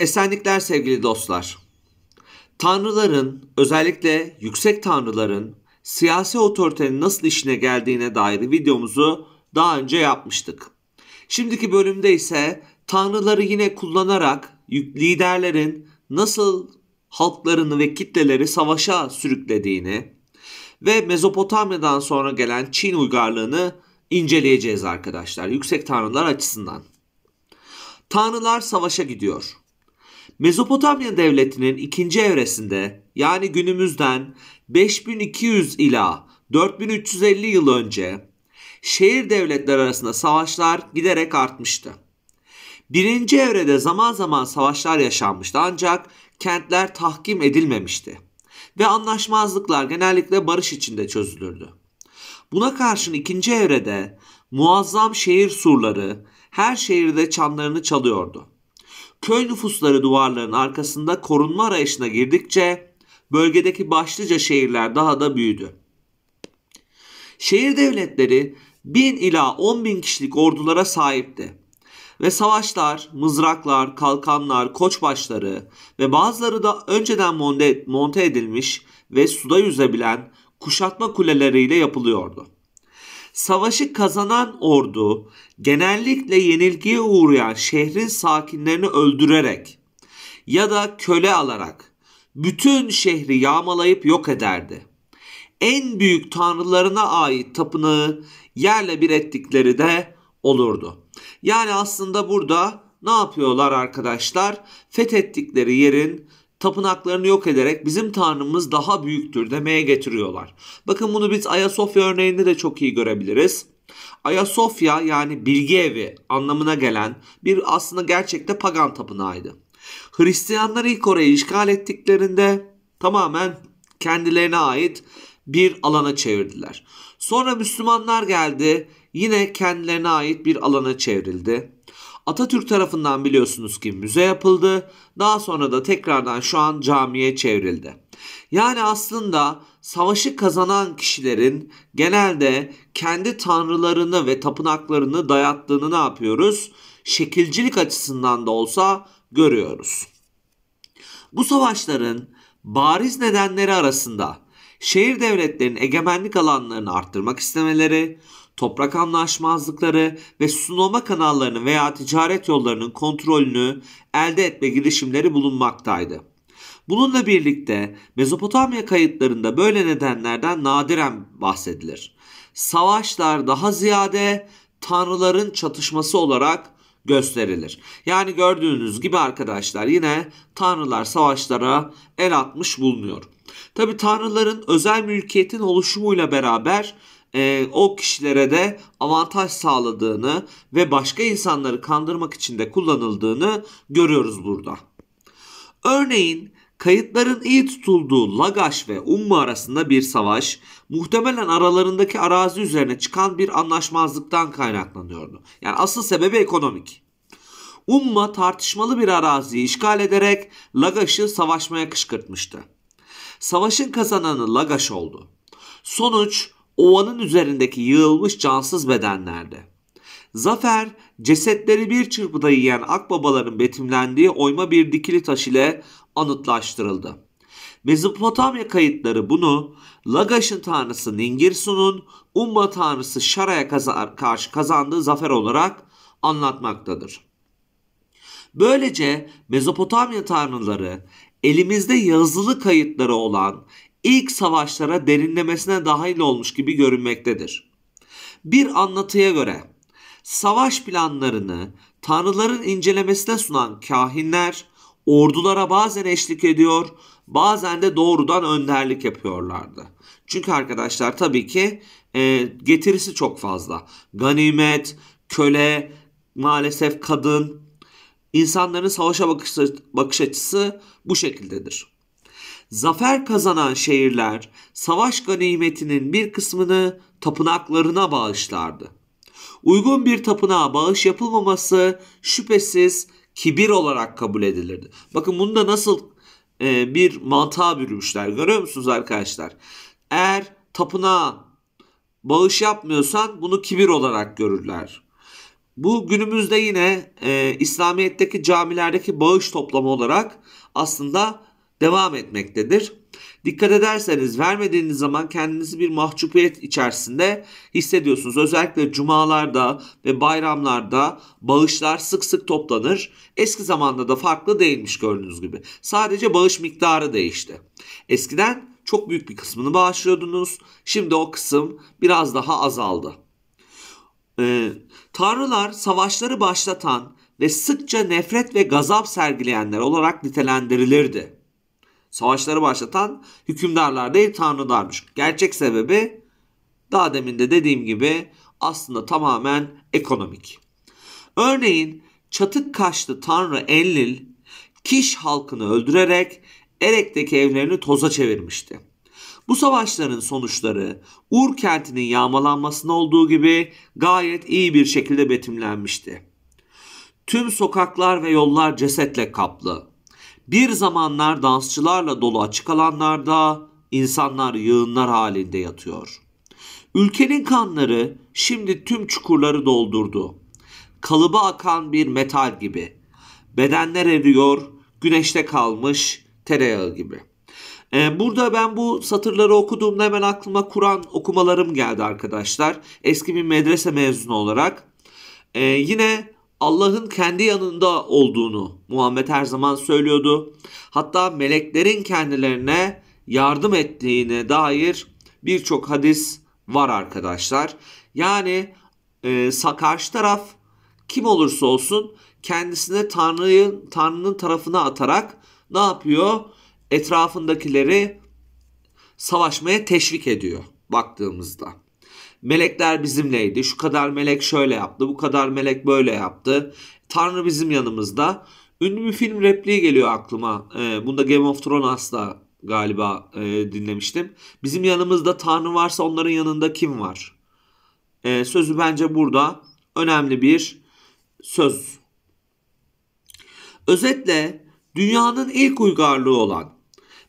Esenlikler sevgili dostlar. Tanrıların, özellikle yüksek tanrıların siyasi otoritenin nasıl işine geldiğine dair videomuzu daha önce yapmıştık. Şimdiki bölümde ise tanrıları yine kullanarak liderlerin nasıl halklarını ve kitleleri savaşa sürüklediğini ve Mezopotamya'dan sonra gelen Çin uygarlığını inceleyeceğiz arkadaşlar yüksek tanrılar açısından. Tanrılar savaşa gidiyor. Mezopotamya Devleti'nin ikinci evresinde yani günümüzden 5200 ila 4350 yıl önce şehir devletler arasında savaşlar giderek artmıştı. Birinci evrede zaman zaman savaşlar yaşanmıştı ancak kentler tahkim edilmemişti ve anlaşmazlıklar genellikle barış içinde çözülürdü. Buna karşın ikinci evrede muazzam şehir surları her şehirde çanlarını çalıyordu köy nüfusları duvarların arkasında korunma arayışına girdikçe bölgedeki başlıca şehirler daha da büyüdü. Şehir devletleri 1000 ila 10 bin kişilik ordulara sahipti. Ve savaşlar, mızraklar, kalkanlar, koçbaşları ve bazıları da önceden monte edilmiş ve suda yüzebilen kuşatma kuleleriyle yapılıyordu. Savaşı kazanan ordu genellikle yenilgiye uğrayan şehrin sakinlerini öldürerek ya da köle alarak bütün şehri yağmalayıp yok ederdi. En büyük tanrılarına ait tapınağı yerle bir ettikleri de olurdu. Yani aslında burada ne yapıyorlar arkadaşlar? Fethettikleri yerin tapınaklarını yok ederek bizim Tanrımız daha büyüktür demeye getiriyorlar. Bakın bunu biz Ayasofya örneğinde de çok iyi görebiliriz. Ayasofya yani bilgi evi anlamına gelen bir aslında gerçekte pagan tapınağıydı. Hristiyanlar ilk orayı işgal ettiklerinde tamamen kendilerine ait bir alana çevirdiler. Sonra Müslümanlar geldi yine kendilerine ait bir alana çevrildi. Atatürk tarafından biliyorsunuz ki müze yapıldı. Daha sonra da tekrardan şu an camiye çevrildi. Yani aslında savaşı kazanan kişilerin genelde kendi tanrılarını ve tapınaklarını dayattığını ne yapıyoruz? Şekilcilik açısından da olsa görüyoruz. Bu savaşların bariz nedenleri arasında şehir devletlerinin egemenlik alanlarını arttırmak istemeleri, toprak anlaşmazlıkları ve sunoma kanallarının veya ticaret yollarının kontrolünü elde etme girişimleri bulunmaktaydı. Bununla birlikte Mezopotamya kayıtlarında böyle nedenlerden nadiren bahsedilir. Savaşlar daha ziyade tanrıların çatışması olarak gösterilir. Yani gördüğünüz gibi arkadaşlar yine tanrılar savaşlara el atmış bulunuyor. Tabi tanrıların özel mülkiyetin oluşumuyla beraber e, o kişilere de avantaj sağladığını ve başka insanları kandırmak için de kullanıldığını görüyoruz burada. Örneğin kayıtların iyi tutulduğu Lagaş ve Umma arasında bir savaş muhtemelen aralarındaki arazi üzerine çıkan bir anlaşmazlıktan kaynaklanıyordu. Yani asıl sebebi ekonomik. Umma tartışmalı bir araziyi işgal ederek Lagaş'ı savaşmaya kışkırtmıştı. Savaşın kazananı Lagaş oldu. Sonuç ovanın üzerindeki yığılmış cansız bedenlerde. Zafer, cesetleri bir çırpıda yiyen akbabaların betimlendiği oyma bir dikili taş ile anıtlaştırıldı. Mezopotamya kayıtları bunu Lagaş'ın tanrısı Ningirsu'nun Umma tanrısı Şara'ya karşı kazandığı zafer olarak anlatmaktadır. Böylece Mezopotamya tanrıları elimizde yazılı kayıtları olan ilk savaşlara derinlemesine dahil olmuş gibi görünmektedir. Bir anlatıya göre savaş planlarını tanrıların incelemesine sunan kahinler ordulara bazen eşlik ediyor, bazen de doğrudan önderlik yapıyorlardı. Çünkü arkadaşlar tabii ki e, getirisi çok fazla. Ganimet, köle, maalesef kadın, insanların savaşa bakış, bakış açısı bu şekildedir. Zafer kazanan şehirler savaş ganimetinin bir kısmını tapınaklarına bağışlardı. Uygun bir tapınağa bağış yapılmaması şüphesiz kibir olarak kabul edilirdi. Bakın bunda nasıl e, bir mantığa bürümüşler görüyor musunuz arkadaşlar? Eğer tapınağa bağış yapmıyorsan bunu kibir olarak görürler. Bu günümüzde yine e, İslamiyet'teki camilerdeki bağış toplamı olarak aslında devam etmektedir. Dikkat ederseniz vermediğiniz zaman kendinizi bir mahcupiyet içerisinde hissediyorsunuz. Özellikle cumalarda ve bayramlarda bağışlar sık sık toplanır. Eski zamanda da farklı değilmiş gördüğünüz gibi. Sadece bağış miktarı değişti. Eskiden çok büyük bir kısmını bağışlıyordunuz. Şimdi o kısım biraz daha azaldı. Ee, tanrılar savaşları başlatan ve sıkça nefret ve gazap sergileyenler olarak nitelendirilirdi savaşları başlatan hükümdarlar değil tanrılarmış. Gerçek sebebi daha demin de dediğim gibi aslında tamamen ekonomik. Örneğin çatık kaşlı tanrı Enlil Kiş halkını öldürerek Erek'teki evlerini toza çevirmişti. Bu savaşların sonuçları Ur kentinin yağmalanmasına olduğu gibi gayet iyi bir şekilde betimlenmişti. Tüm sokaklar ve yollar cesetle kaplı. Bir zamanlar dansçılarla dolu açık alanlarda insanlar yığınlar halinde yatıyor. Ülkenin kanları şimdi tüm çukurları doldurdu. Kalıba akan bir metal gibi. Bedenler eriyor, güneşte kalmış tereyağı gibi. Ee, burada ben bu satırları okuduğumda hemen aklıma Kur'an okumalarım geldi arkadaşlar. Eski bir medrese mezunu olarak. Ee, yine Allah'ın kendi yanında olduğunu Muhammed her zaman söylüyordu. Hatta meleklerin kendilerine yardım ettiğine dair birçok hadis var arkadaşlar. Yani e, karşı taraf kim olursa olsun kendisine Tanrı'nın Tanrı'nın tarafına atarak ne yapıyor? Etrafındakileri savaşmaya teşvik ediyor baktığımızda. Melekler bizimleydi. Şu kadar melek şöyle yaptı. Bu kadar melek böyle yaptı. Tanrı bizim yanımızda. Ünlü bir film repliği geliyor aklıma. E, ee, bunda Game of Thrones da galiba e, dinlemiştim. Bizim yanımızda Tanrı varsa onların yanında kim var? E, sözü bence burada önemli bir söz. Özetle dünyanın ilk uygarlığı olan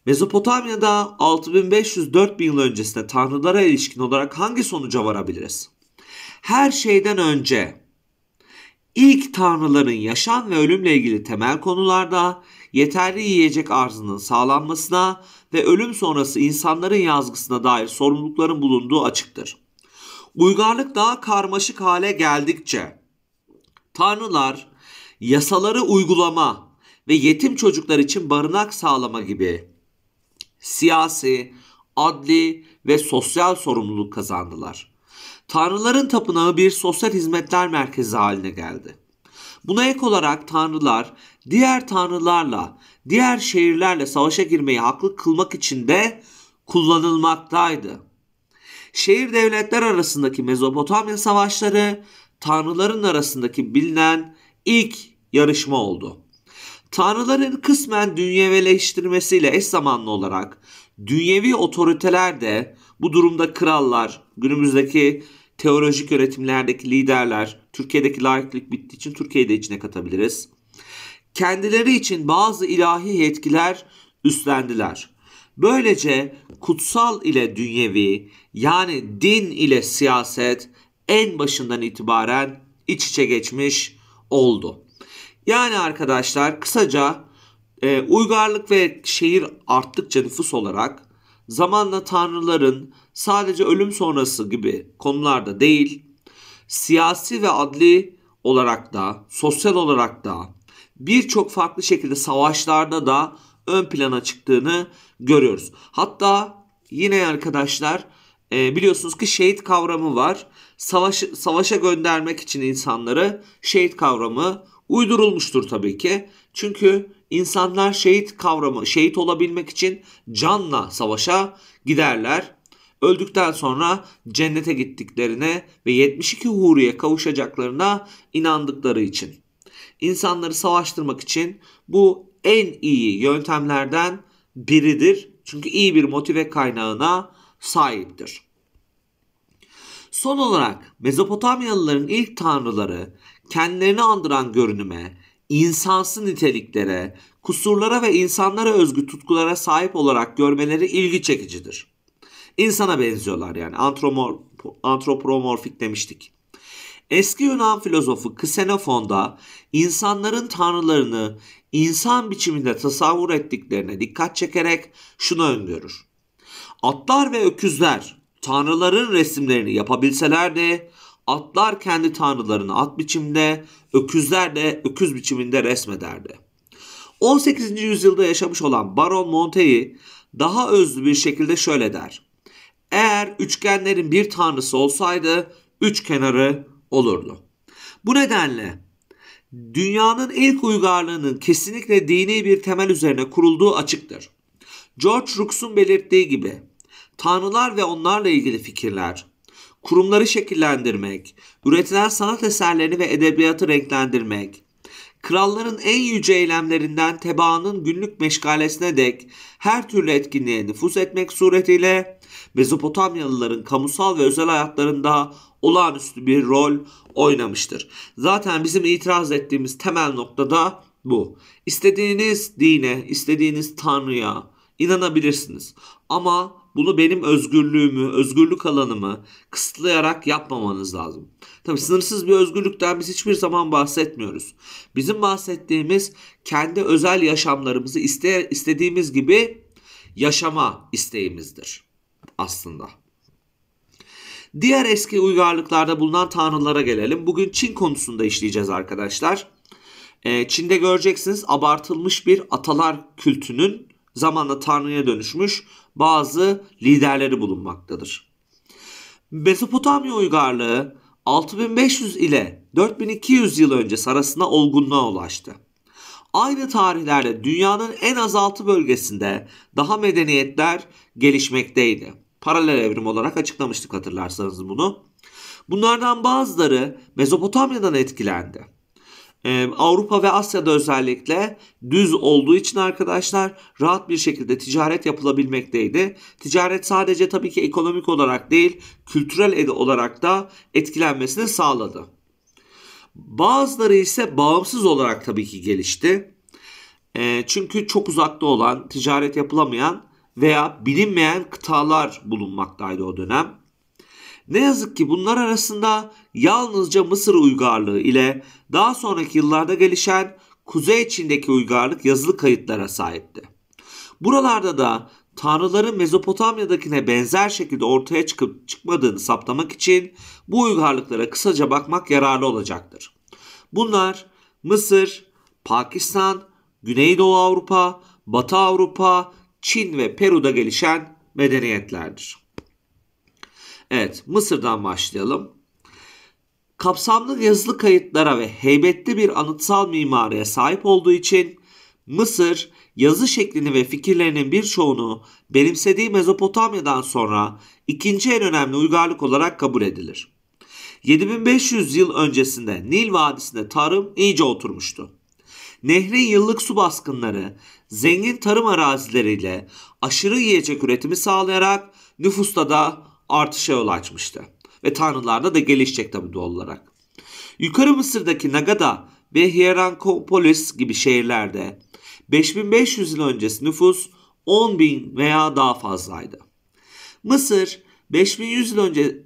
Mezopotamya'da 6500-4000 yıl öncesinde tanrılara ilişkin olarak hangi sonuca varabiliriz? Her şeyden önce ilk tanrıların yaşam ve ölümle ilgili temel konularda yeterli yiyecek arzının sağlanmasına ve ölüm sonrası insanların yazgısına dair sorumlulukların bulunduğu açıktır. Uygarlık daha karmaşık hale geldikçe tanrılar yasaları uygulama ve yetim çocuklar için barınak sağlama gibi siyasi, adli ve sosyal sorumluluk kazandılar. Tanrıların tapınağı bir sosyal hizmetler merkezi haline geldi. Buna ek olarak tanrılar diğer tanrılarla, diğer şehirlerle savaşa girmeyi haklı kılmak için de kullanılmaktaydı. Şehir devletler arasındaki Mezopotamya savaşları tanrıların arasındaki bilinen ilk yarışma oldu. Tanrıların kısmen dünyeveleştirmesiyle eş zamanlı olarak dünyevi otoriteler de bu durumda krallar, günümüzdeki teolojik yönetimlerdeki liderler, Türkiye'deki laiklik bittiği için Türkiye'yi de içine katabiliriz. Kendileri için bazı ilahi yetkiler üstlendiler. Böylece kutsal ile dünyevi yani din ile siyaset en başından itibaren iç içe geçmiş oldu. Yani arkadaşlar kısaca e, uygarlık ve şehir arttıkça nüfus olarak zamanla tanrıların sadece ölüm sonrası gibi konularda değil, siyasi ve adli olarak da, sosyal olarak da birçok farklı şekilde savaşlarda da ön plana çıktığını görüyoruz. Hatta yine arkadaşlar e, biliyorsunuz ki şehit kavramı var. Savaş, savaşa göndermek için insanları şehit kavramı uydurulmuştur tabii ki. Çünkü insanlar şehit kavramı, şehit olabilmek için canla savaşa giderler. Öldükten sonra cennete gittiklerine ve 72 huriye kavuşacaklarına inandıkları için. İnsanları savaştırmak için bu en iyi yöntemlerden biridir. Çünkü iyi bir motive kaynağına sahiptir. Son olarak Mezopotamyalıların ilk tanrıları kendilerini andıran görünüme, insansı niteliklere, kusurlara ve insanlara özgü tutkulara sahip olarak görmeleri ilgi çekicidir. İnsana benziyorlar yani antropomorfik demiştik. Eski Yunan filozofu Ksenofon'da insanların tanrılarını insan biçiminde tasavvur ettiklerine dikkat çekerek şunu öngörür. Atlar ve öküzler tanrıların resimlerini yapabilseler de Atlar kendi tanrılarını at biçimde, öküzler de öküz biçiminde resmederdi. 18. yüzyılda yaşamış olan Baron Monte'yi daha özlü bir şekilde şöyle der. Eğer üçgenlerin bir tanrısı olsaydı üç kenarı olurdu. Bu nedenle dünyanın ilk uygarlığının kesinlikle dini bir temel üzerine kurulduğu açıktır. George Rooks'un belirttiği gibi tanrılar ve onlarla ilgili fikirler, kurumları şekillendirmek, üretilen sanat eserlerini ve edebiyatı renklendirmek, kralların en yüce eylemlerinden tebaanın günlük meşgalesine dek her türlü etkinliğe nüfus etmek suretiyle Mezopotamyalıların kamusal ve özel hayatlarında olağanüstü bir rol oynamıştır. Zaten bizim itiraz ettiğimiz temel nokta da bu. İstediğiniz dine, istediğiniz tanrıya inanabilirsiniz ama bunu benim özgürlüğümü, özgürlük alanımı kısıtlayarak yapmamanız lazım. Tabii sınırsız bir özgürlükten biz hiçbir zaman bahsetmiyoruz. Bizim bahsettiğimiz kendi özel yaşamlarımızı iste, istediğimiz gibi yaşama isteğimizdir aslında. Diğer eski uygarlıklarda bulunan tanrılara gelelim. Bugün Çin konusunda işleyeceğiz arkadaşlar. Ee, Çin'de göreceksiniz abartılmış bir atalar kültünün zamanla tanrıya dönüşmüş bazı liderleri bulunmaktadır. Mezopotamya uygarlığı 6500 ile 4200 yıl öncesi arasında olgunluğa ulaştı. Aynı tarihlerde dünyanın en azaltı bölgesinde daha medeniyetler gelişmekteydi. Paralel evrim olarak açıklamıştık hatırlarsanız bunu. Bunlardan bazıları Mezopotamya'dan etkilendi. Ee, Avrupa ve Asya'da özellikle düz olduğu için arkadaşlar rahat bir şekilde ticaret yapılabilmekteydi. Ticaret sadece tabii ki ekonomik olarak değil kültürel olarak da etkilenmesini sağladı. Bazıları ise bağımsız olarak tabii ki gelişti. Ee, çünkü çok uzakta olan, ticaret yapılamayan veya bilinmeyen kıtalar bulunmaktaydı o dönem. Ne yazık ki bunlar arasında yalnızca Mısır uygarlığı ile daha sonraki yıllarda gelişen Kuzey Çin'deki uygarlık yazılı kayıtlara sahipti. Buralarda da tanrıların Mezopotamya'dakine benzer şekilde ortaya çıkıp çıkmadığını saptamak için bu uygarlıklara kısaca bakmak yararlı olacaktır. Bunlar Mısır, Pakistan, Güneydoğu Avrupa, Batı Avrupa, Çin ve Peru'da gelişen medeniyetlerdir. Evet, Mısır'dan başlayalım kapsamlı yazılı kayıtlara ve heybetli bir anıtsal mimariye sahip olduğu için Mısır yazı şeklini ve fikirlerinin birçoğunu benimsediği Mezopotamya'dan sonra ikinci en önemli uygarlık olarak kabul edilir. 7500 yıl öncesinde Nil Vadisi'nde tarım iyice oturmuştu. Nehrin yıllık su baskınları zengin tarım arazileriyle aşırı yiyecek üretimi sağlayarak nüfusta da artışa yol açmıştı ve tanrılarda da gelişecek tabi doğal olarak. Yukarı Mısır'daki Nagada ve Hierankopolis gibi şehirlerde 5500 yıl öncesi nüfus 10.000 veya daha fazlaydı. Mısır 5100 yıl önce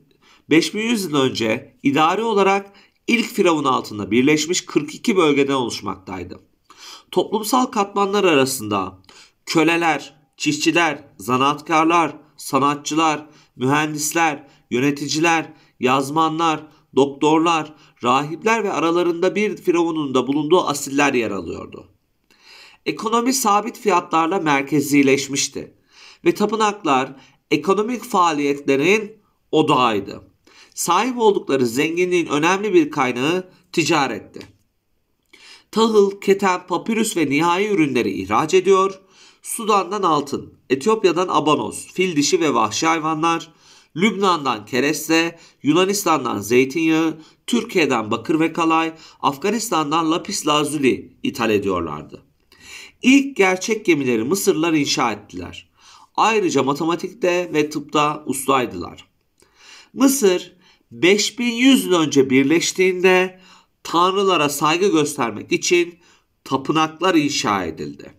5100 yıl önce idari olarak ilk firavun altında birleşmiş 42 bölgeden oluşmaktaydı. Toplumsal katmanlar arasında köleler, çiftçiler, zanaatkarlar, sanatçılar, mühendisler yöneticiler, yazmanlar, doktorlar, rahipler ve aralarında bir firavunun da bulunduğu asiller yer alıyordu. Ekonomi sabit fiyatlarla merkezileşmişti ve tapınaklar ekonomik faaliyetlerin odağıydı. Sahip oldukları zenginliğin önemli bir kaynağı ticaretti. Tahıl, keten, papirüs ve nihai ürünleri ihraç ediyor, Sudan'dan altın, Etiyopya'dan abanos, fil dişi ve vahşi hayvanlar, Lübnan'dan kereste, Yunanistan'dan zeytinyağı, Türkiye'den bakır ve kalay, Afganistan'dan lapis lazuli ithal ediyorlardı. İlk gerçek gemileri Mısırlılar inşa ettiler. Ayrıca matematikte ve tıpta ustaydılar. Mısır 5100 yıl önce birleştiğinde tanrılara saygı göstermek için tapınaklar inşa edildi.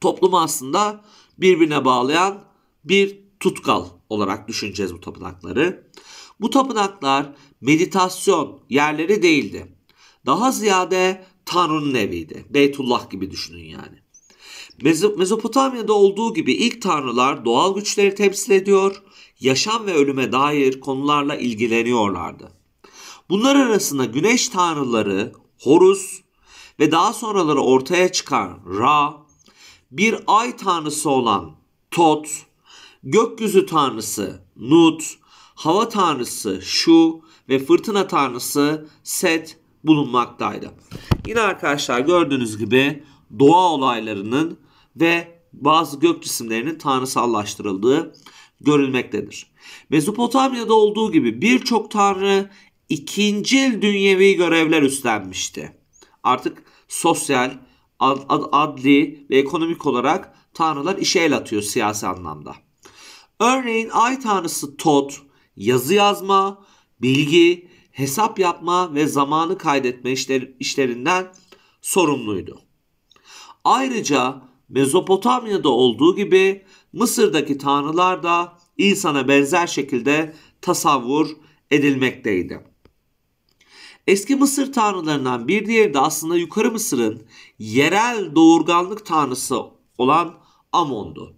Toplumu aslında birbirine bağlayan bir tutkal olarak düşüneceğiz bu tapınakları. Bu tapınaklar meditasyon yerleri değildi. Daha ziyade Tanrı'nın eviydi. Beytullah gibi düşünün yani. Mezopotamya'da olduğu gibi ilk tanrılar doğal güçleri temsil ediyor, yaşam ve ölüme dair konularla ilgileniyorlardı. Bunlar arasında güneş tanrıları Horus ve daha sonraları ortaya çıkan Ra, bir ay tanrısı olan Tot gökyüzü tanrısı Nut, hava tanrısı Şu ve fırtına tanrısı Set bulunmaktaydı. Yine arkadaşlar gördüğünüz gibi doğa olaylarının ve bazı gök cisimlerinin tanrısallaştırıldığı görülmektedir. Mezopotamya'da olduğu gibi birçok tanrı ikincil dünyevi görevler üstlenmişti. Artık sosyal, ad, ad, adli ve ekonomik olarak tanrılar işe el atıyor siyasi anlamda. Örneğin ay tanrısı Tot, yazı yazma, bilgi, hesap yapma ve zamanı kaydetme işler, işlerinden sorumluydu. Ayrıca Mezopotamya'da olduğu gibi Mısır'daki tanrılar da insana benzer şekilde tasavvur edilmekteydi. Eski Mısır tanrılarından bir diğeri de aslında Yukarı Mısır'ın yerel doğurganlık tanrısı olan Amon'du.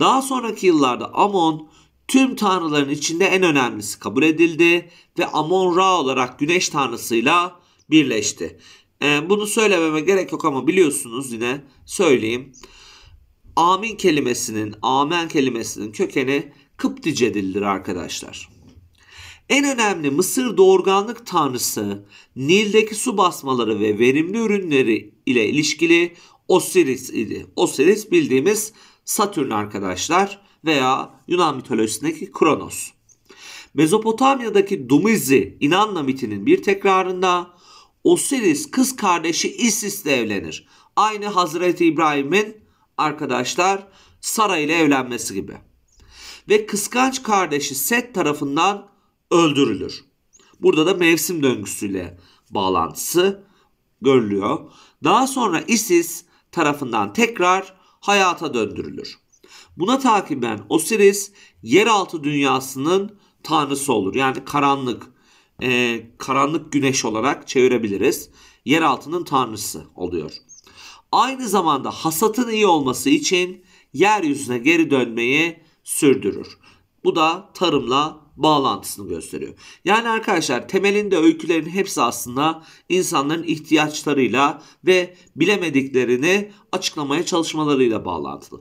Daha sonraki yıllarda Amon tüm tanrıların içinde en önemlisi kabul edildi ve Amon Ra olarak güneş tanrısıyla birleşti. Ee, bunu söylememe gerek yok ama biliyorsunuz yine söyleyeyim. Amin kelimesinin, amen kelimesinin kökeni Kıptice dildir arkadaşlar. En önemli Mısır doğurganlık tanrısı Nil'deki su basmaları ve verimli ürünleri ile ilişkili Osiris idi. Osiris bildiğimiz Satürn arkadaşlar veya Yunan mitolojisindeki Kronos. Mezopotamya'daki Dumizi inanla mitinin bir tekrarında Osiris kız kardeşi Isis ile evlenir. Aynı Hazreti İbrahim'in arkadaşlar Sara ile evlenmesi gibi. Ve kıskanç kardeşi Set tarafından öldürülür. Burada da mevsim döngüsüyle bağlantısı görülüyor. Daha sonra Isis tarafından tekrar hayata döndürülür. Buna takiben Osiris yeraltı dünyasının tanrısı olur. Yani karanlık, e, karanlık güneş olarak çevirebiliriz. Yeraltının tanrısı oluyor. Aynı zamanda hasatın iyi olması için yeryüzüne geri dönmeyi sürdürür. Bu da tarımla bağlantısını gösteriyor. Yani arkadaşlar temelinde öykülerin hepsi aslında insanların ihtiyaçlarıyla ve bilemediklerini açıklamaya çalışmalarıyla bağlantılı.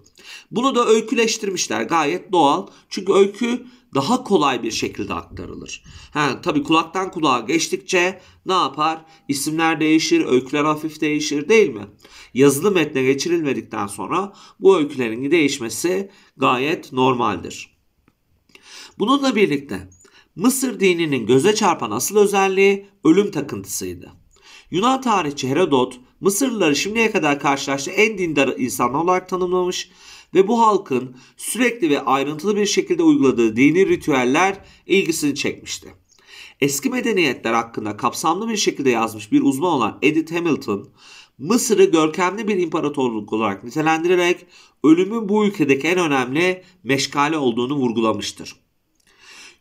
Bunu da öyküleştirmişler gayet doğal. Çünkü öykü daha kolay bir şekilde aktarılır. Ha, tabii kulaktan kulağa geçtikçe ne yapar? İsimler değişir, öyküler hafif değişir değil mi? Yazılı metne geçirilmedikten sonra bu öykülerin değişmesi gayet normaldir. Bununla birlikte Mısır dininin göze çarpan asıl özelliği ölüm takıntısıydı. Yunan tarihçi Herodot Mısırlıları şimdiye kadar karşılaştığı en dindar insanlar olarak tanımlamış ve bu halkın sürekli ve ayrıntılı bir şekilde uyguladığı dini ritüeller ilgisini çekmişti. Eski medeniyetler hakkında kapsamlı bir şekilde yazmış bir uzman olan Edith Hamilton, Mısır'ı görkemli bir imparatorluk olarak nitelendirerek ölümün bu ülkedeki en önemli meşgale olduğunu vurgulamıştır.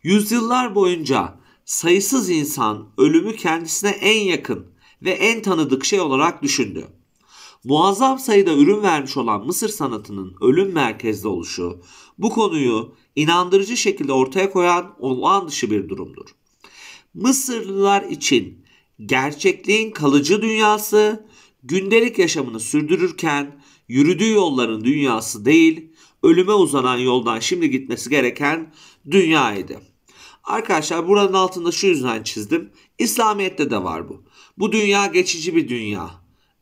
Yüzyıllar boyunca sayısız insan ölümü kendisine en yakın ve en tanıdık şey olarak düşündü. Muazzam sayıda ürün vermiş olan Mısır sanatının ölüm merkezde oluşu bu konuyu inandırıcı şekilde ortaya koyan olağan dışı bir durumdur. Mısırlılar için gerçekliğin kalıcı dünyası gündelik yaşamını sürdürürken yürüdüğü yolların dünyası değil, ölüme uzanan yoldan şimdi gitmesi gereken dünya idi. Arkadaşlar buranın altında şu yüzden çizdim. İslamiyet'te de var bu. Bu dünya geçici bir dünya.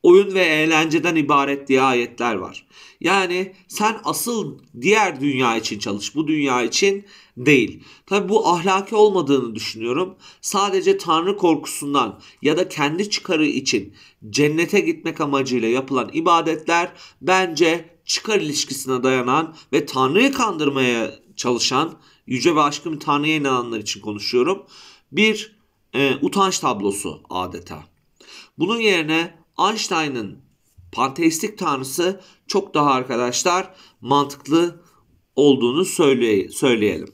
Oyun ve eğlenceden ibaret diye ayetler var. Yani sen asıl diğer dünya için çalış. Bu dünya için değil. Tabi bu ahlaki olmadığını düşünüyorum. Sadece tanrı korkusundan ya da kendi çıkarı için cennete gitmek amacıyla yapılan ibadetler bence çıkar ilişkisine dayanan ve tanrıyı kandırmaya çalışan yüce ve aşkın Tanrı'ya inananlar için konuşuyorum. Bir e, utanç tablosu adeta. Bunun yerine Einstein'ın panteistik tanrısı çok daha arkadaşlar mantıklı olduğunu söyleye, söyleyelim.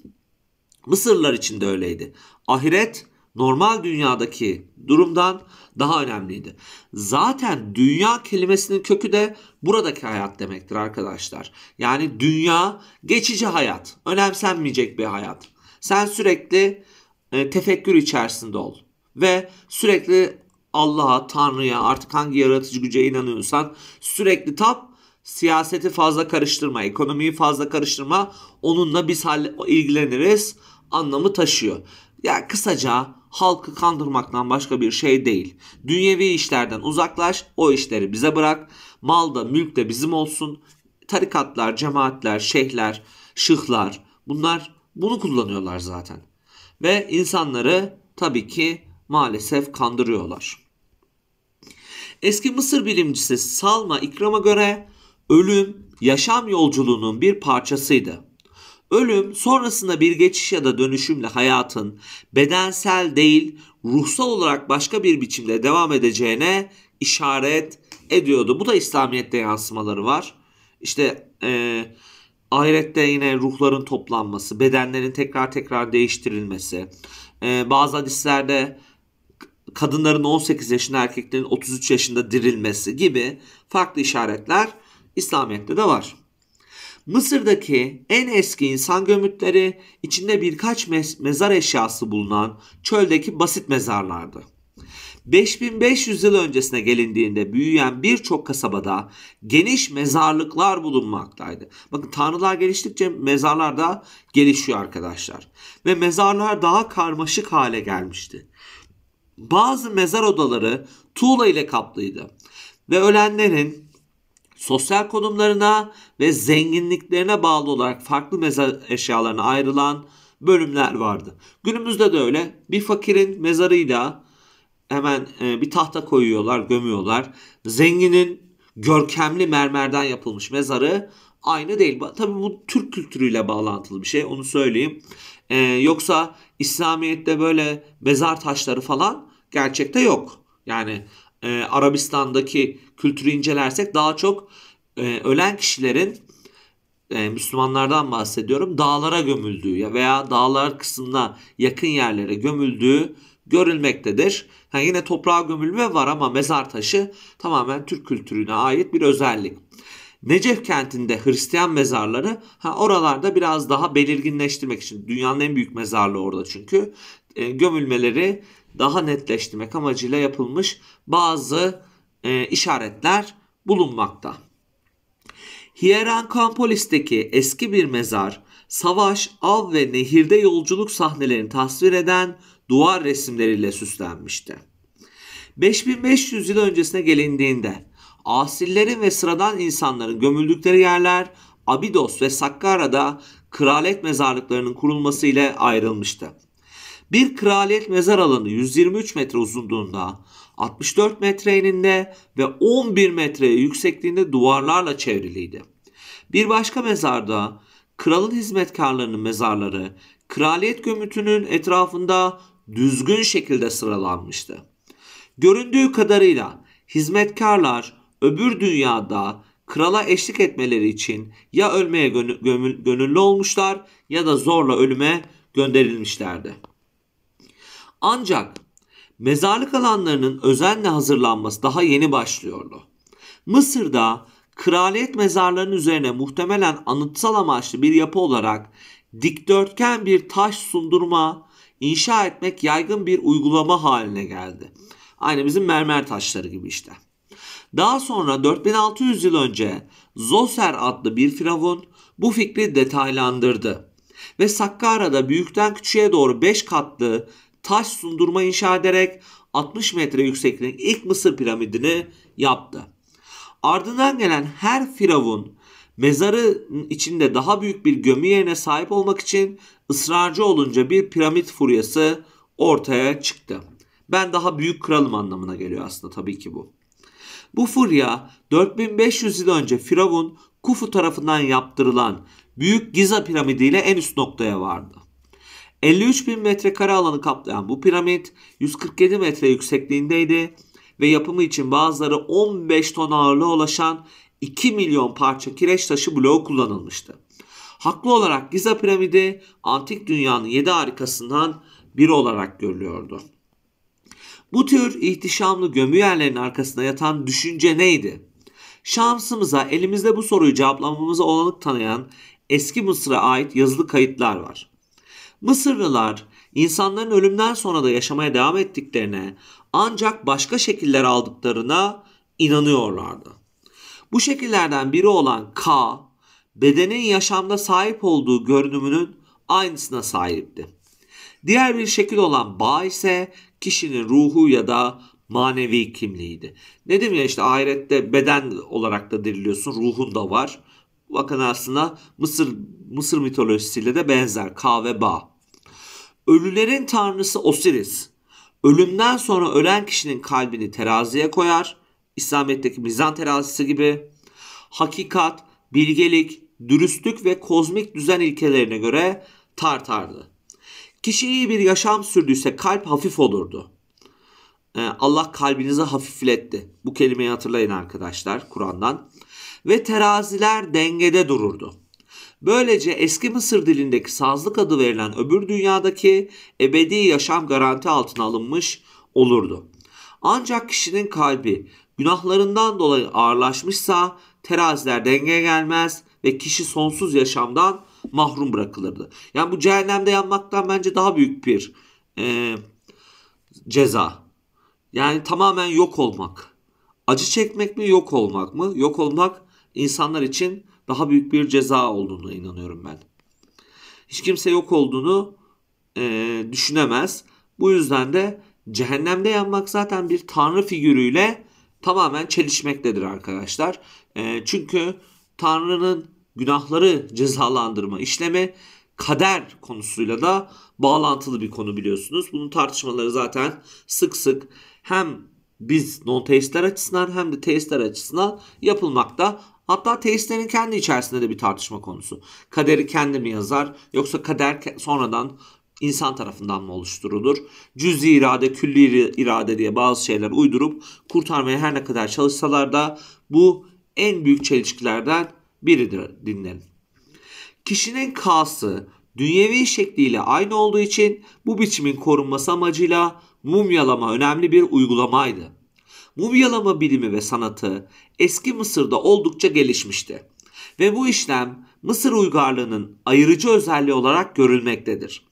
Mısırlar için de öyleydi. Ahiret normal dünyadaki durumdan daha önemliydi. Zaten dünya kelimesinin kökü de buradaki hayat demektir arkadaşlar. Yani dünya geçici hayat, önemsenmeyecek bir hayat. Sen sürekli e, tefekkür içerisinde ol ve sürekli Allah'a, Tanrı'ya, artık hangi yaratıcı güce inanıyorsan sürekli tap. Siyaseti fazla karıştırma, ekonomiyi fazla karıştırma. Onunla biz ilgileniriz anlamı taşıyor. Ya yani kısaca halkı kandırmaktan başka bir şey değil. Dünyevi işlerden uzaklaş, o işleri bize bırak. Mal da mülk de bizim olsun. Tarikatlar, cemaatler, şeyhler, şıhlar bunlar bunu kullanıyorlar zaten. Ve insanları tabii ki maalesef kandırıyorlar. Eski Mısır bilimcisi Salma İkram'a göre ölüm yaşam yolculuğunun bir parçasıydı. Ölüm sonrasında bir geçiş ya da dönüşümle hayatın bedensel değil ruhsal olarak başka bir biçimde devam edeceğine işaret ediyordu. Bu da İslamiyet'te yansımaları var. İşte e, ahirette yine ruhların toplanması, bedenlerin tekrar tekrar değiştirilmesi. E, bazı hadislerde kadınların 18 yaşında erkeklerin 33 yaşında dirilmesi gibi farklı işaretler İslamiyet'te de var. Mısır'daki en eski insan gömütleri içinde birkaç mezar eşyası bulunan çöldeki basit mezarlardı. 5500 yıl öncesine gelindiğinde büyüyen birçok kasabada geniş mezarlıklar bulunmaktaydı. Bakın tanrılar geliştikçe mezarlar da gelişiyor arkadaşlar. Ve mezarlar daha karmaşık hale gelmişti. Bazı mezar odaları tuğla ile kaplıydı. Ve ölenlerin sosyal konumlarına ve zenginliklerine bağlı olarak farklı mezar eşyalarına ayrılan bölümler vardı. Günümüzde de öyle. Bir fakirin mezarıyla hemen e, bir tahta koyuyorlar, gömüyorlar. Zenginin görkemli mermerden yapılmış mezarı aynı değil. Tabii bu Türk kültürüyle bağlantılı bir şey onu söyleyeyim. Ee, yoksa İslamiyet'te böyle mezar taşları falan gerçekte yok. Yani e, Arabistan'daki kültürü incelersek daha çok e, ölen kişilerin e, Müslümanlardan bahsediyorum dağlara gömüldüğü ya veya dağlar kısmına yakın yerlere gömüldüğü görülmektedir. Yani yine toprağa gömülme var ama mezar taşı tamamen Türk kültürüne ait bir özellik. Necef kentinde Hristiyan mezarları ha oralarda biraz daha belirginleştirmek için dünyanın en büyük mezarlığı orada çünkü e, gömülmeleri daha netleştirmek amacıyla yapılmış bazı e, işaretler bulunmakta. Hierankampolis'teki eski bir mezar, savaş, av ve nehirde yolculuk sahnelerini tasvir eden duvar resimleriyle süslenmişti. 5500 yıl öncesine gelindiğinde asillerin ve sıradan insanların gömüldükleri yerler Abidos ve Sakkara'da kraliyet mezarlıklarının kurulması ile ayrılmıştı. Bir kraliyet mezar alanı 123 metre uzunluğunda, 64 metre eninde ve 11 metre yüksekliğinde duvarlarla çevriliydi. Bir başka mezarda kralın hizmetkarlarının mezarları kraliyet gömütünün etrafında düzgün şekilde sıralanmıştı. Göründüğü kadarıyla hizmetkarlar öbür dünyada krala eşlik etmeleri için ya ölmeye gönüllü olmuşlar ya da zorla ölüme gönderilmişlerdi. Ancak mezarlık alanlarının özenle hazırlanması daha yeni başlıyordu. Mısır'da kraliyet mezarlarının üzerine muhtemelen anıtsal amaçlı bir yapı olarak dikdörtgen bir taş sundurma inşa etmek yaygın bir uygulama haline geldi. Aynı bizim mermer taşları gibi işte. Daha sonra 4600 yıl önce Zoser adlı bir firavun bu fikri detaylandırdı ve Sakkara'da büyükten küçüğe doğru 5 katlı taş sundurma inşa ederek 60 metre yüksekliğin ilk Mısır piramidini yaptı. Ardından gelen her firavun mezarı içinde daha büyük bir gömü yerine sahip olmak için ısrarcı olunca bir piramit furyası ortaya çıktı. Ben daha büyük kralım anlamına geliyor aslında tabii ki bu. Bu furya 4500 yıl önce Firavun Kufu tarafından yaptırılan Büyük Giza piramidiyle en üst noktaya vardı. 53 bin metrekare alanı kaplayan bu piramit 147 metre yüksekliğindeydi ve yapımı için bazıları 15 ton ağırlığı ulaşan 2 milyon parça kireç taşı bloğu kullanılmıştı. Haklı olarak Giza piramidi antik dünyanın 7 harikasından biri olarak görülüyordu. Bu tür ihtişamlı gömü yerlerinin arkasında yatan düşünce neydi? Şansımıza elimizde bu soruyu cevaplamamıza olanak tanıyan eski Mısır'a ait yazılı kayıtlar var. Mısırlılar insanların ölümden sonra da yaşamaya devam ettiklerine ancak başka şekiller aldıklarına inanıyorlardı. Bu şekillerden biri olan K, bedenin yaşamda sahip olduğu görünümünün aynısına sahipti. Diğer bir şekil olan Ba ise kişinin ruhu ya da manevi kimliğiydi. Ne demek ya işte ahirette beden olarak da diriliyorsun, ruhun da var. Bakın aslında Mısır Mısır mitolojisiyle de benzer K ve Ba. Ölülerin tanrısı Osiris ölümden sonra ölen kişinin kalbini teraziye koyar. İslamiyet'teki mizan terazisi gibi. Hakikat, bilgelik, dürüstlük ve kozmik düzen ilkelerine göre tartardı. Kişi iyi bir yaşam sürdüyse kalp hafif olurdu. Ee, Allah kalbinizi hafifletti. Bu kelimeyi hatırlayın arkadaşlar Kur'an'dan. Ve teraziler dengede dururdu. Böylece eski Mısır dilindeki sazlık adı verilen öbür dünyadaki ebedi yaşam garanti altına alınmış olurdu. Ancak kişinin kalbi günahlarından dolayı ağırlaşmışsa teraziler denge gelmez ve kişi sonsuz yaşamdan mahrum bırakılırdı. Yani bu cehennemde yanmaktan bence daha büyük bir e, ceza. Yani tamamen yok olmak. Acı çekmek mi yok olmak mı? Yok olmak insanlar için daha büyük bir ceza olduğunu inanıyorum ben. Hiç kimse yok olduğunu e, düşünemez. Bu yüzden de cehennemde yanmak zaten bir tanrı figürüyle tamamen çelişmektedir arkadaşlar. E, çünkü tanrının günahları cezalandırma işlemi kader konusuyla da bağlantılı bir konu biliyorsunuz. Bunun tartışmaları zaten sık sık hem biz non-teistler açısından hem de teistler açısından yapılmakta. Hatta teistlerin kendi içerisinde de bir tartışma konusu. Kaderi kendi mi yazar yoksa kader sonradan insan tarafından mı oluşturulur? Cüzi irade, külli irade diye bazı şeyler uydurup kurtarmaya her ne kadar çalışsalar da bu en büyük çelişkilerden biridir dinlerin. Kişinin kası dünyevi şekliyle aynı olduğu için bu biçimin korunması amacıyla mumyalama önemli bir uygulamaydı mumyalama bilimi ve sanatı eski Mısır'da oldukça gelişmişti ve bu işlem Mısır uygarlığının ayırıcı özelliği olarak görülmektedir.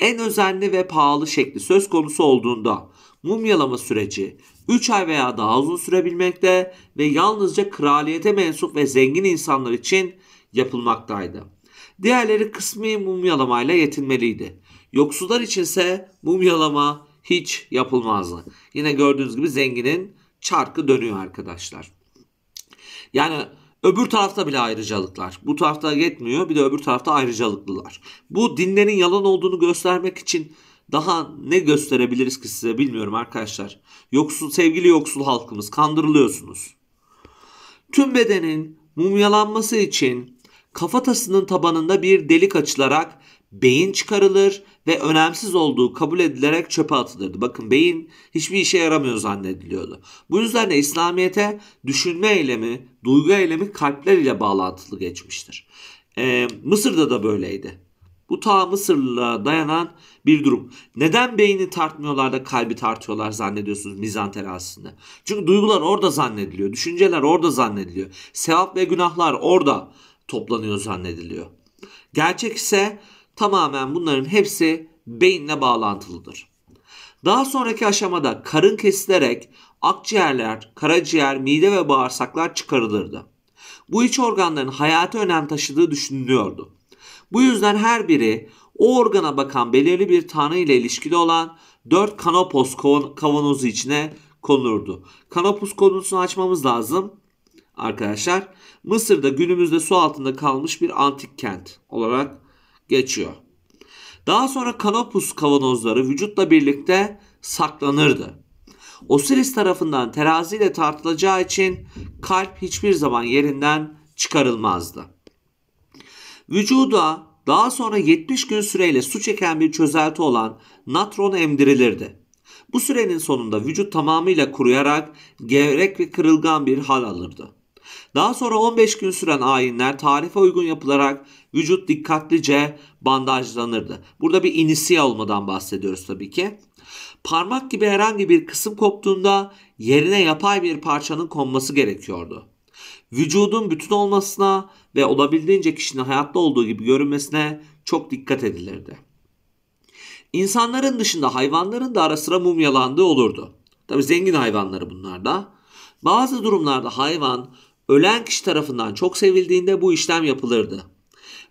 En özenli ve pahalı şekli söz konusu olduğunda mumyalama süreci 3 ay veya daha uzun sürebilmekte ve yalnızca kraliyete mensup ve zengin insanlar için yapılmaktaydı. Diğerleri kısmi mumyalamayla yetinmeliydi. Yoksullar içinse mumyalama hiç yapılmazdı. Yine gördüğünüz gibi zenginin çarkı dönüyor arkadaşlar. Yani öbür tarafta bile ayrıcalıklar. Bu tarafta yetmiyor bir de öbür tarafta ayrıcalıklılar. Bu dinlerin yalan olduğunu göstermek için daha ne gösterebiliriz ki size bilmiyorum arkadaşlar. Yoksul sevgili yoksul halkımız kandırılıyorsunuz. Tüm bedenin mumyalanması için kafatasının tabanında bir delik açılarak beyin çıkarılır ve önemsiz olduğu kabul edilerek çöpe atılırdı. Bakın beyin hiçbir işe yaramıyor zannediliyordu. Bu yüzden de İslamiyet'e düşünme eylemi, duygu eylemi kalpler ile bağlantılı geçmiştir. Ee, Mısır'da da böyleydi. Bu ta Mısır'la dayanan bir durum. Neden beyni tartmıyorlar da kalbi tartıyorlar zannediyorsunuz mizanter aslında? Çünkü duygular orada zannediliyor. Düşünceler orada zannediliyor. Sevap ve günahlar orada toplanıyor zannediliyor. Gerçek ise tamamen bunların hepsi beyinle bağlantılıdır. Daha sonraki aşamada karın kesilerek akciğerler, karaciğer, mide ve bağırsaklar çıkarılırdı. Bu iç organların hayati önem taşıdığı düşünülüyordu. Bu yüzden her biri o organa bakan belirli bir tanrı ile ilişkili olan dört kanopos kavanozu içine konulurdu. Kanopus konusunu açmamız lazım arkadaşlar. Mısır'da günümüzde su altında kalmış bir antik kent olarak geçiyor. Daha sonra kanopus kavanozları vücutla birlikte saklanırdı. Osiris tarafından teraziyle tartılacağı için kalp hiçbir zaman yerinden çıkarılmazdı. Vücuda daha sonra 70 gün süreyle su çeken bir çözelti olan natron emdirilirdi. Bu sürenin sonunda vücut tamamıyla kuruyarak gevrek ve kırılgan bir hal alırdı. Daha sonra 15 gün süren ayinler tarife uygun yapılarak vücut dikkatlice bandajlanırdı. Burada bir inisiye olmadan bahsediyoruz tabii ki. Parmak gibi herhangi bir kısım koptuğunda yerine yapay bir parçanın konması gerekiyordu. Vücudun bütün olmasına ve olabildiğince kişinin hayatta olduğu gibi görünmesine çok dikkat edilirdi. İnsanların dışında hayvanların da ara sıra mumyalandığı olurdu. Tabi zengin hayvanları bunlar da. Bazı durumlarda hayvan ölen kişi tarafından çok sevildiğinde bu işlem yapılırdı.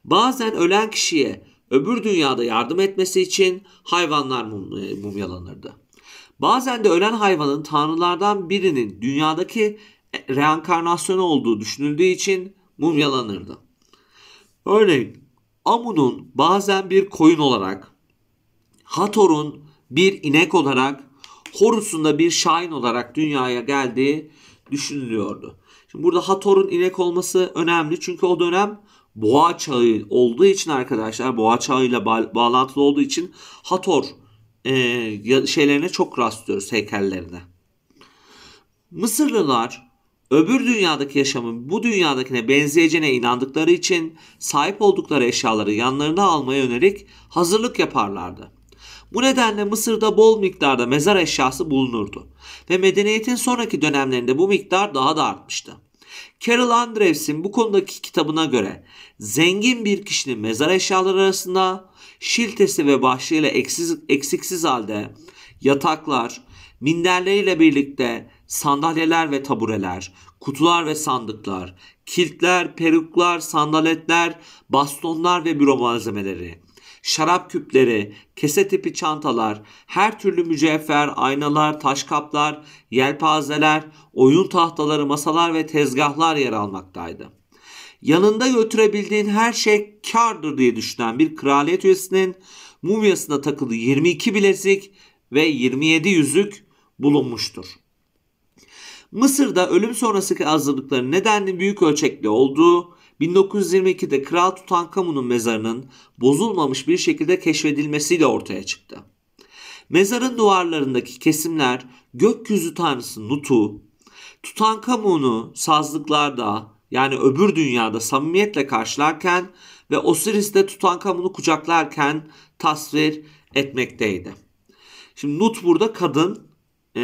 Bazen ölen kişiye öbür dünyada yardım etmesi için hayvanlar e, mumyalanırdı. Bazen de ölen hayvanın tanrılardan birinin dünyadaki e, reenkarnasyonu olduğu düşünüldüğü için mumyalanırdı. Örneğin Amun'un bazen bir koyun olarak, Hator'un bir inek olarak, Horus'un da bir şahin olarak dünyaya geldiği düşünülüyordu. Şimdi burada Hator'un inek olması önemli. Çünkü o dönem boğa çağı olduğu için arkadaşlar boğa çağıyla ba- bağlantılı olduğu için Hator e, şeylerine çok rastlıyoruz heykellerine. Mısırlılar öbür dünyadaki yaşamın bu dünyadakine benzeyeceğine inandıkları için sahip oldukları eşyaları yanlarına almaya yönelik hazırlık yaparlardı. Bu nedenle Mısır'da bol miktarda mezar eşyası bulunurdu ve medeniyetin sonraki dönemlerinde bu miktar daha da artmıştı. Carol Andrews'in bu konudaki kitabına göre zengin bir kişinin mezar eşyaları arasında şiltesi ve başlığıyla eksiz, eksiksiz halde yataklar, minderleriyle birlikte sandalyeler ve tabureler, kutular ve sandıklar, kilitler, peruklar, sandaletler, bastonlar ve büro malzemeleri, şarap küpleri, kese tipi çantalar, her türlü mücevher, aynalar, taş kaplar, yelpazeler, oyun tahtaları, masalar ve tezgahlar yer almaktaydı. Yanında götürebildiğin her şey kardır diye düşünen bir kraliyet üyesinin mumyasına takılı 22 bilezik ve 27 yüzük bulunmuştur. Mısır'da ölüm sonrası hazırlıkların nedenli büyük ölçekli olduğu 1922'de Kral Tutankamun'un mezarının bozulmamış bir şekilde keşfedilmesiyle ortaya çıktı. Mezarın duvarlarındaki kesimler gökyüzü tanrısı Nutu, Tutankamun'u sazlıklarda yani öbür dünyada samimiyetle karşılarken ve Osiris de Tutankamun'u kucaklarken tasvir etmekteydi. Şimdi Nut burada kadın, e,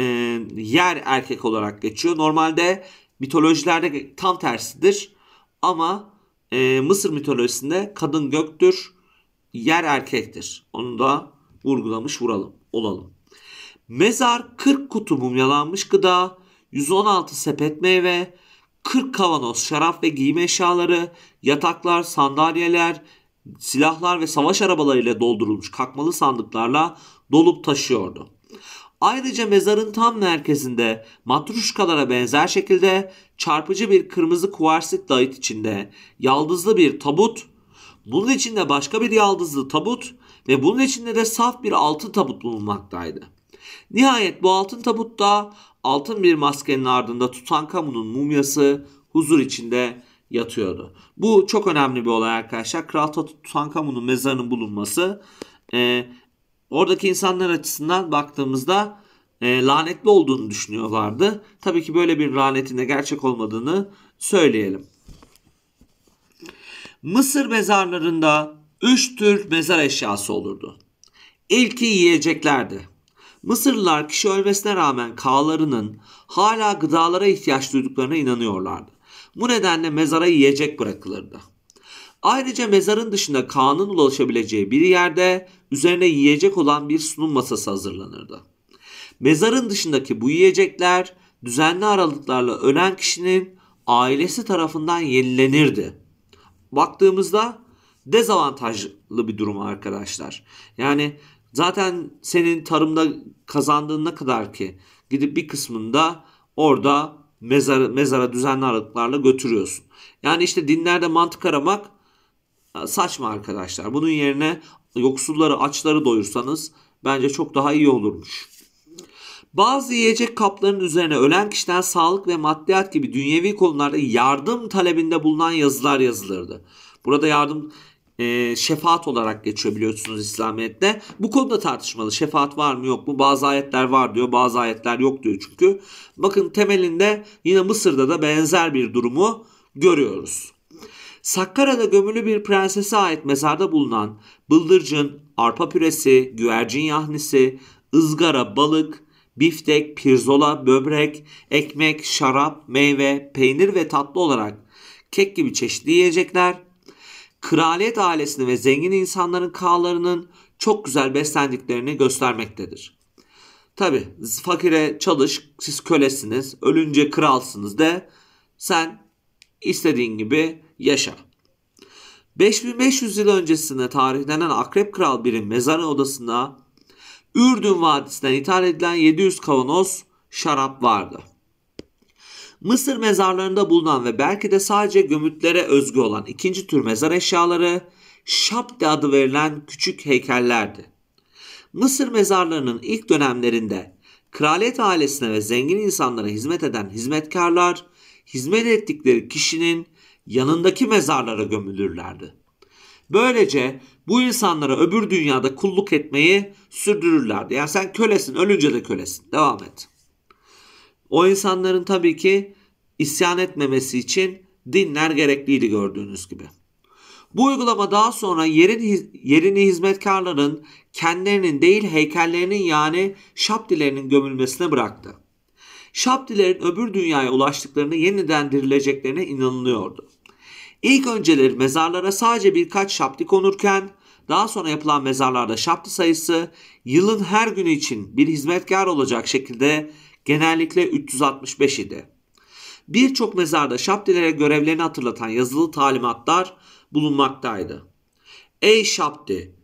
yer erkek olarak geçiyor. Normalde mitolojilerde tam tersidir. Ama e, Mısır mitolojisinde kadın göktür, yer erkektir. Onu da vurgulamış vuralım, olalım. Mezar 40 kutu mumyalanmış gıda, 116 sepet meyve, 40 kavanoz şarap ve giyime eşyaları, yataklar, sandalyeler, silahlar ve savaş arabalarıyla doldurulmuş kakmalı sandıklarla dolup taşıyordu. Ayrıca mezarın tam merkezinde matruşkalara benzer şekilde çarpıcı bir kırmızı kuvarslık dayıt içinde yaldızlı bir tabut, bunun içinde başka bir yaldızlı tabut ve bunun içinde de saf bir altın tabut bulunmaktaydı. Nihayet bu altın tabutta altın bir maskenin ardında Tutankamon'un mumyası huzur içinde yatıyordu. Bu çok önemli bir olay arkadaşlar. Kral Tutankamon'un mezarının bulunması e, oradaki insanlar açısından baktığımızda e, lanetli olduğunu düşünüyorlardı. Tabii ki böyle bir lanetin de gerçek olmadığını söyleyelim. Mısır mezarlarında üç tür mezar eşyası olurdu. İlki yiyeceklerdi. Mısırlılar kişi ölmesine rağmen kağlarının hala gıdalara ihtiyaç duyduklarına inanıyorlardı. Bu nedenle mezara yiyecek bırakılırdı. Ayrıca mezarın dışında Kaan'ın ulaşabileceği bir yerde üzerine yiyecek olan bir sunum masası hazırlanırdı. Mezarın dışındaki bu yiyecekler düzenli aralıklarla ölen kişinin ailesi tarafından yenilenirdi. Baktığımızda dezavantajlı bir durum arkadaşlar. Yani zaten senin tarımda kazandığın ne kadar ki gidip bir kısmında orada mezara, mezara düzenli aralıklarla götürüyorsun. Yani işte dinlerde mantık aramak saçma arkadaşlar. Bunun yerine yoksulları açları doyursanız bence çok daha iyi olurmuş. Bazı yiyecek kaplarının üzerine ölen kişiden sağlık ve maddiyat gibi dünyevi konularda yardım talebinde bulunan yazılar yazılırdı. Burada yardım e, şefaat olarak geçiyor biliyorsunuz İslamiyet'te. Bu konuda tartışmalı. Şefaat var mı yok mu? Bazı ayetler var diyor bazı ayetler yok diyor çünkü. Bakın temelinde yine Mısır'da da benzer bir durumu görüyoruz. Sakkara'da gömülü bir prensese ait mezarda bulunan bıldırcın, arpa püresi, güvercin yahnisi, ızgara balık, biftek, pirzola, böbrek, ekmek, şarap, meyve, peynir ve tatlı olarak kek gibi çeşitli yiyecekler, kraliyet ailesini ve zengin insanların kağlarının çok güzel beslendiklerini göstermektedir. Tabi fakire çalış, siz kölesiniz, ölünce kralsınız de sen istediğin gibi yaşa. 5500 yıl öncesinde tarihlenen Akrep Kral 1'in mezarı odasında Ürdün Vadisi'nden ithal edilen 700 kavanoz şarap vardı. Mısır mezarlarında bulunan ve belki de sadece gömütlere özgü olan ikinci tür mezar eşyaları şapte adı verilen küçük heykellerdi. Mısır mezarlarının ilk dönemlerinde kraliyet ailesine ve zengin insanlara hizmet eden hizmetkarlar hizmet ettikleri kişinin yanındaki mezarlara gömülürlerdi. Böylece bu insanlara öbür dünyada kulluk etmeyi sürdürürlerdi. Yani sen kölesin, ölünce de kölesin. Devam et. O insanların tabii ki isyan etmemesi için dinler gerekliydi gördüğünüz gibi. Bu uygulama daha sonra yerin, yerini hizmetkarların kendilerinin değil heykellerinin yani şaptilerinin gömülmesine bıraktı. Şaptilerin öbür dünyaya ulaştıklarını yeniden dirileceklerine inanılıyordu. İlk önceleri mezarlara sadece birkaç şapti konurken daha sonra yapılan mezarlarda şapti sayısı yılın her günü için bir hizmetkar olacak şekilde genellikle 365 idi. Birçok mezarda şaptilere görevlerini hatırlatan yazılı talimatlar bulunmaktaydı. Ey şapti!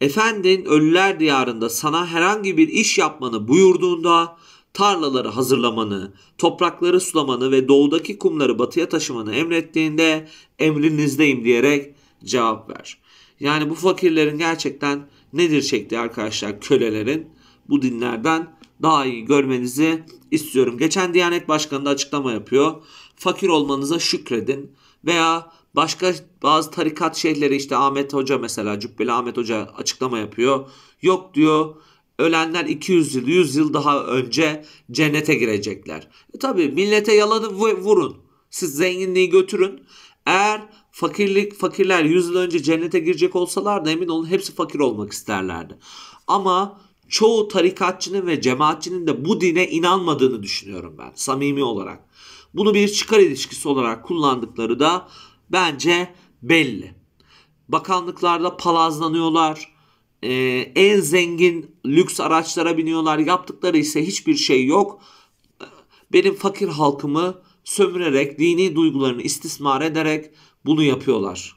Efendin ölüler diyarında sana herhangi bir iş yapmanı buyurduğunda tarlaları hazırlamanı, toprakları sulamanı ve doğudaki kumları batıya taşımanı emrettiğinde emrinizdeyim diyerek cevap ver. Yani bu fakirlerin gerçekten nedir çektiği arkadaşlar kölelerin bu dinlerden daha iyi görmenizi istiyorum. Geçen Diyanet Başkanı da açıklama yapıyor. Fakir olmanıza şükredin veya başka bazı tarikat şeyhleri işte Ahmet Hoca mesela Cübbeli Ahmet Hoca açıklama yapıyor. Yok diyor Ölenler 200 yıl, 100 yıl daha önce cennete girecekler. E tabi millete yalanı vurun. Siz zenginliği götürün. Eğer fakirlik, fakirler 100 yıl önce cennete girecek olsalar da emin olun hepsi fakir olmak isterlerdi. Ama çoğu tarikatçının ve cemaatçinin de bu dine inanmadığını düşünüyorum ben samimi olarak. Bunu bir çıkar ilişkisi olarak kullandıkları da bence belli. Bakanlıklarda palazlanıyorlar e, en zengin lüks araçlara biniyorlar. Yaptıkları ise hiçbir şey yok. Benim fakir halkımı sömürerek, dini duygularını istismar ederek bunu yapıyorlar.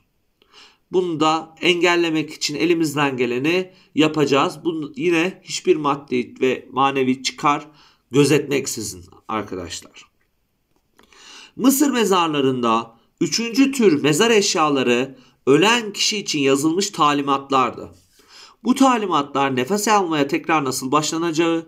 Bunu da engellemek için elimizden geleni yapacağız. Bunu yine hiçbir maddi ve manevi çıkar gözetmeksizin arkadaşlar. Mısır mezarlarında üçüncü tür mezar eşyaları ölen kişi için yazılmış talimatlardı. Bu talimatlar nefes almaya tekrar nasıl başlanacağı,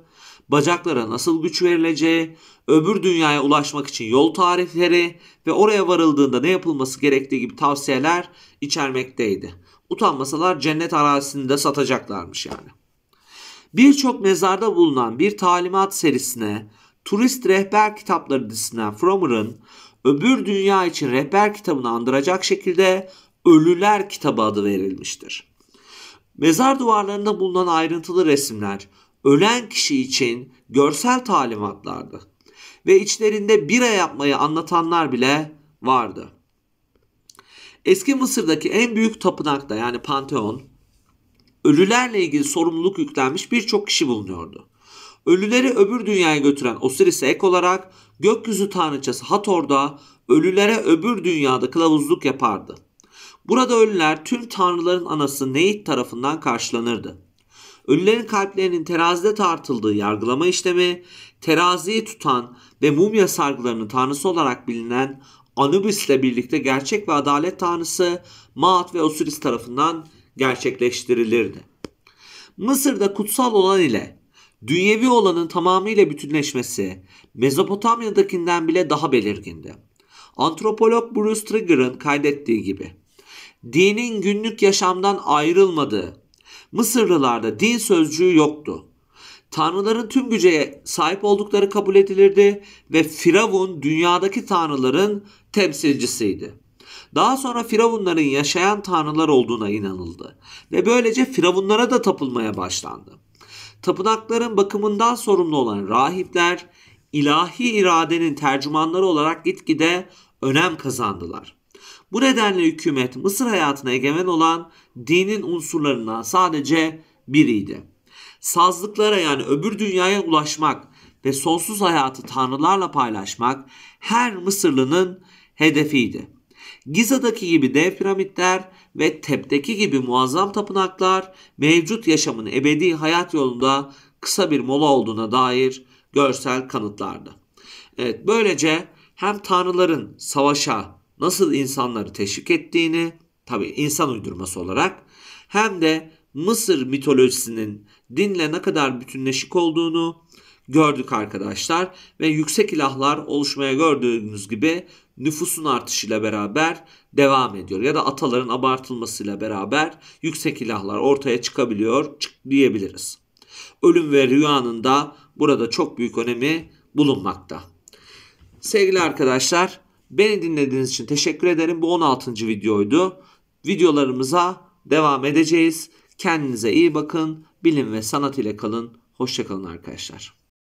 bacaklara nasıl güç verileceği, öbür dünyaya ulaşmak için yol tarifleri ve oraya varıldığında ne yapılması gerektiği gibi tavsiyeler içermekteydi. Utanmasalar cennet arazisinde satacaklarmış yani. Birçok mezarda bulunan bir talimat serisine turist rehber kitapları dizisinden Frommer'ın öbür dünya için rehber kitabını andıracak şekilde Ölüler kitabı adı verilmiştir. Mezar duvarlarında bulunan ayrıntılı resimler ölen kişi için görsel talimatlardı ve içlerinde bira yapmayı anlatanlar bile vardı. Eski Mısır'daki en büyük tapınakta yani Panteon ölülerle ilgili sorumluluk yüklenmiş birçok kişi bulunuyordu. Ölüleri öbür dünyaya götüren Osiris ek olarak gökyüzü tanrıçası Hathor da ölülere öbür dünyada kılavuzluk yapardı. Burada ölüler tüm tanrıların anası Neit tarafından karşılanırdı. Ölülerin kalplerinin terazide tartıldığı yargılama işlemi, teraziyi tutan ve mumya sargılarının tanrısı olarak bilinen Anubis ile birlikte gerçek ve adalet tanrısı Maat ve Osiris tarafından gerçekleştirilirdi. Mısır'da kutsal olan ile dünyevi olanın tamamıyla bütünleşmesi Mezopotamya'dakinden bile daha belirgindi. Antropolog Bruce Trigger'ın kaydettiği gibi dinin günlük yaşamdan ayrılmadığı, Mısırlılarda din sözcüğü yoktu. Tanrıların tüm güce sahip oldukları kabul edilirdi ve Firavun dünyadaki tanrıların temsilcisiydi. Daha sonra Firavunların yaşayan tanrılar olduğuna inanıldı ve böylece Firavunlara da tapılmaya başlandı. Tapınakların bakımından sorumlu olan rahipler ilahi iradenin tercümanları olarak gitgide önem kazandılar. Bu nedenle hükümet Mısır hayatına egemen olan dinin unsurlarından sadece biriydi. Sazlıklara yani öbür dünyaya ulaşmak ve sonsuz hayatı tanrılarla paylaşmak her Mısırlının hedefiydi. Giza'daki gibi dev piramitler ve Tep'teki gibi muazzam tapınaklar mevcut yaşamın ebedi hayat yolunda kısa bir mola olduğuna dair görsel kanıtlardı. Evet böylece hem tanrıların savaşa nasıl insanları teşvik ettiğini, tabi insan uydurması olarak hem de Mısır mitolojisinin dinle ne kadar bütünleşik olduğunu gördük arkadaşlar ve yüksek ilahlar oluşmaya gördüğünüz gibi nüfusun artışıyla beraber devam ediyor ya da ataların abartılmasıyla beraber yüksek ilahlar ortaya çıkabiliyor diyebiliriz. Ölüm ve rüyanın da burada çok büyük önemi bulunmakta. Sevgili arkadaşlar Beni dinlediğiniz için teşekkür ederim. Bu 16. videoydu. Videolarımıza devam edeceğiz. Kendinize iyi bakın. Bilim ve sanat ile kalın. Hoşçakalın arkadaşlar.